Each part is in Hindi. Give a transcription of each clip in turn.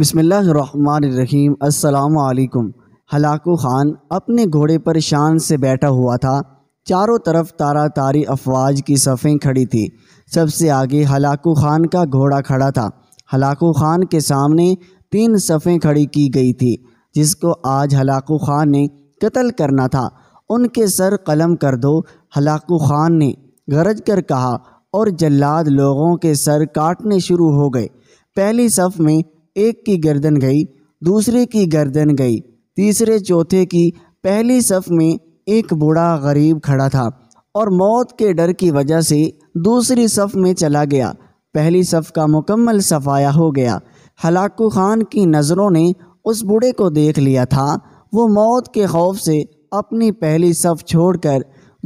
बसमीम अल्लाम हलाकू ख़ान अपने घोड़े पर शान से बैठा हुआ था चारों तरफ तारा तारी अफवाज की सफ़ें खड़ी थी सबसे आगे हलाकू ख़ान का घोड़ा खड़ा था हलाकू ख़ान के सामने तीन सफ़ें खड़ी की गई थी जिसको आज हलाकू ख़ान ने कत्ल करना था उनके सर कलम कर दो हलाकू ख़ान ने गरज कर कहा और जल्लाद लोगों के सर काटने शुरू हो गए पहली सफ़ में एक की गर्दन गई दूसरे की गर्दन गई तीसरे चौथे की पहली सफ में एक बूढ़ा गरीब खड़ा था और मौत के डर की वजह से दूसरी सफ में चला गया पहली सफ का मुकम्मल सफाया हो गया हलाकू खान की नज़रों ने उस बूढ़े को देख लिया था वो मौत के खौफ से अपनी पहली सफ छोड़कर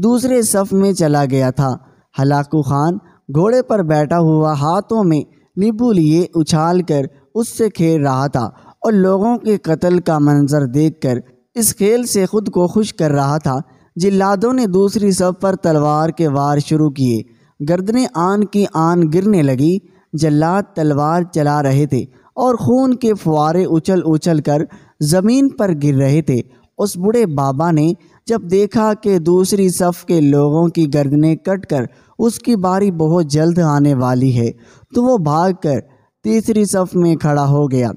दूसरे सफ में चला गया था हलाकू खान घोड़े पर बैठा हुआ हाथों में नींबू लिए उछाल कर उससे खेल रहा था और लोगों के कत्ल का मंजर देखकर इस खेल से खुद को खुश कर रहा था जिल्लादों ने दूसरी सब पर तलवार के वार शुरू किए गर्दने आन की आन गिरने लगी जल्लाद तलवार चला रहे थे और खून के फुहारे उछल उछल कर ज़मीन पर गिर रहे थे उस बूढ़े बाबा ने जब देखा कि दूसरी सफ़ के लोगों की गर्दनें कट कर उसकी बारी बहुत जल्द आने वाली है तो वो भाग कर तीसरी सफ में खड़ा हो गया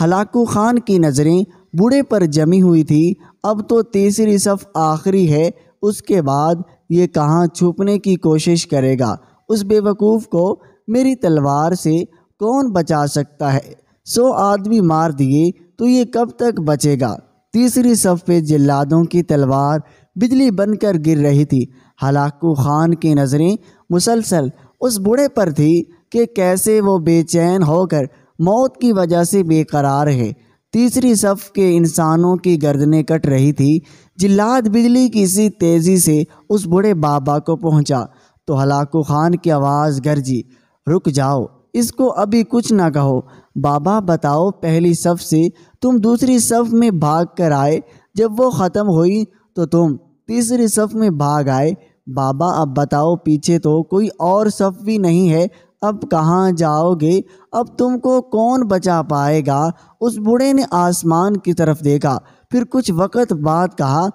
हलाकू खान की नज़रें बूढ़े पर जमी हुई थी अब तो तीसरी सफ आखिरी है उसके बाद ये कहाँ छुपने की कोशिश करेगा उस बेवकूफ़ को मेरी तलवार से कौन बचा सकता है सौ आदमी मार दिए तो ये कब तक बचेगा तीसरी सफ पे जल्लादों की तलवार बिजली बनकर गिर रही थी हलाकू खान की नज़रें मुसलसल उस बूढ़े पर थी कि कैसे वो बेचैन होकर मौत की वजह से बेकरार है तीसरी सफ़ के इंसानों की गर्दनें कट रही थी जिल्लाद बिजली किसी तेज़ी से उस बूढ़े बाबा को पहुंचा तो हलाकू खान की आवाज़ गरजी रुक जाओ इसको अभी कुछ ना कहो बाबा बताओ पहली सफ़ से तुम दूसरी सफ़ में भाग कर आए जब वो ख़त्म हुई तो तुम तीसरी सफ़ में भाग आए बाबा अब बताओ पीछे तो कोई और सफ़ भी नहीं है अब कहाँ जाओगे अब तुमको कौन बचा पाएगा उस बूढ़े ने आसमान की तरफ देखा फिर कुछ वक़्त बाद कहा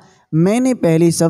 मैंने पहले इसी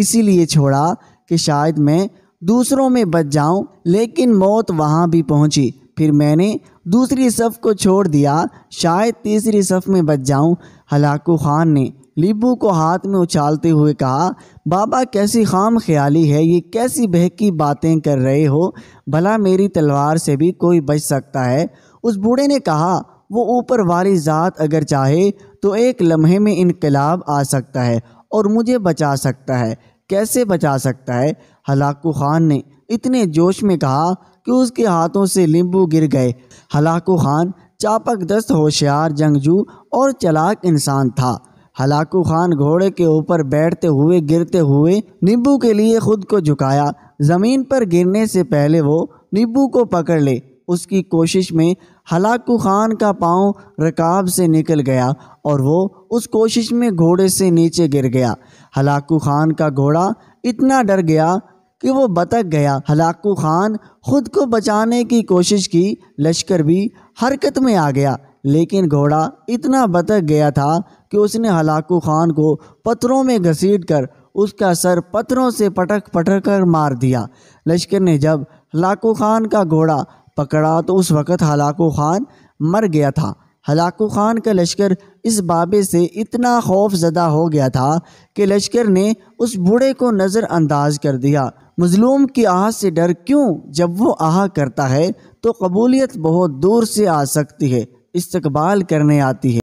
इसीलिए छोड़ा कि शायद मैं दूसरों में बच जाऊं लेकिन मौत वहां भी पहुंची फिर मैंने दूसरी सफ़ को छोड़ दिया शायद तीसरी सफ़ में बच जाऊं हलाकू खान ने लिबू को हाथ में उछालते हुए कहा बाबा कैसी खाम ख्याली है ये कैसी बहकी बातें कर रहे हो भला मेरी तलवार से भी कोई बच सकता है उस बूढ़े ने कहा वो ऊपर वाली ज़ात अगर चाहे तो एक लम्हे में इनकलाब आ सकता है और मुझे बचा सकता है कैसे बचा सकता है हलाकू खान ने इतने जोश में कहा कि उसके हाथों से लिंबू गिर गए हलाकू खान चापक दस्त होशियार जंगजू और चलाक इंसान था हलाकू खान घोड़े के ऊपर बैठते हुए गिरते हुए नींबू के लिए खुद को झुकाया ज़मीन पर गिरने से पहले वो नींबू को पकड़ ले उसकी कोशिश में हलाकू खान का पांव रकाब से निकल गया और वो उस कोशिश में घोड़े से नीचे गिर गया हलाकू खान का घोड़ा इतना डर गया कि वो बतक गया हलाकू खान खुद को बचाने की कोशिश की लश्कर भी हरकत में आ गया लेकिन घोड़ा इतना बतक गया था कि उसने हलाकू खान को पत्थरों में घसीट कर उसका सर पत्थरों से पटक पटक कर मार दिया लश्कर ने जब हलाकू खान का घोड़ा पकड़ा तो उस वक़्त हलाकू खान मर गया था हलाकू खान का लश्कर इस बाबे से इतना खौफ ज़दा हो गया था कि लश्कर ने उस बूढ़े को नज़रअंदाज कर दिया मजलूम की आह से डर क्यों जब वो आह करता है तो कबूलियत बहुत दूर से आ सकती है इस्तकबाल करने आती है